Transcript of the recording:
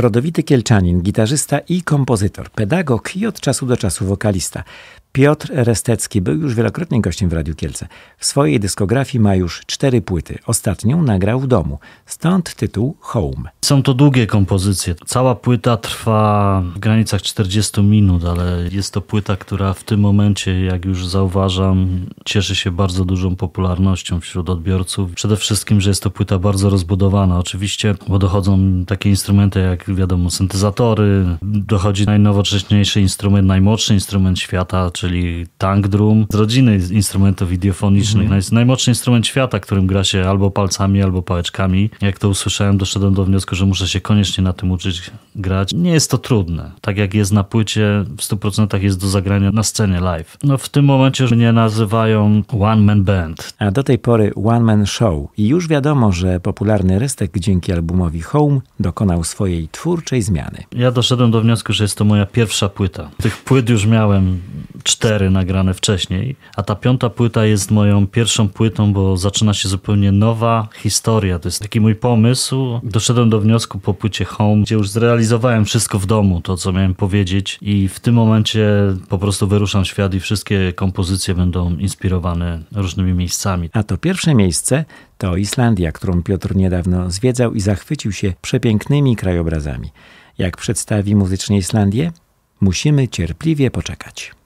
Rodowity Kielczanin, gitarzysta i kompozytor, pedagog i od czasu do czasu wokalista. Piotr Restecki był już wielokrotnie gościem w Radiu Kielce. W swojej dyskografii ma już cztery płyty. Ostatnią nagrał w domu, stąd tytuł Home. Są to długie kompozycje. Cała płyta trwa w granicach 40 minut, ale jest to płyta, która w tym momencie, jak już zauważam, cieszy się bardzo dużą popularnością wśród odbiorców. Przede wszystkim, że jest to płyta bardzo rozbudowana. Oczywiście, bo dochodzą takie instrumenty jak, wiadomo, syntezatory, dochodzi najnowocześniejszy instrument, najmłodszy instrument świata, czyli tank drum, z rodziny instrumentów idiofonicznych. Mhm. Naj, najmocniejszy instrument świata, którym gra się albo palcami, albo pałeczkami. Jak to usłyszałem, doszedłem do wniosku, że muszę się koniecznie na tym uczyć grać. Nie jest to trudne. Tak jak jest na płycie, w 100% jest do zagrania na scenie live. No w tym momencie mnie nazywają One Man Band. A do tej pory One Man Show. I już wiadomo, że popularny Restek dzięki albumowi Home dokonał swojej twórczej zmiany. Ja doszedłem do wniosku, że jest to moja pierwsza płyta. Tych płyt już miałem cztery nagrane wcześniej, a ta piąta płyta jest moją pierwszą płytą, bo zaczyna się zupełnie nowa historia. To jest taki mój pomysł. Doszedłem do wniosku po płycie Home, gdzie już zrealizowałem wszystko w domu, to co miałem powiedzieć i w tym momencie po prostu wyruszam świat i wszystkie kompozycje będą inspirowane różnymi miejscami. A to pierwsze miejsce to Islandia, którą Piotr niedawno zwiedzał i zachwycił się przepięknymi krajobrazami. Jak przedstawi muzycznie Islandię? Musimy cierpliwie poczekać.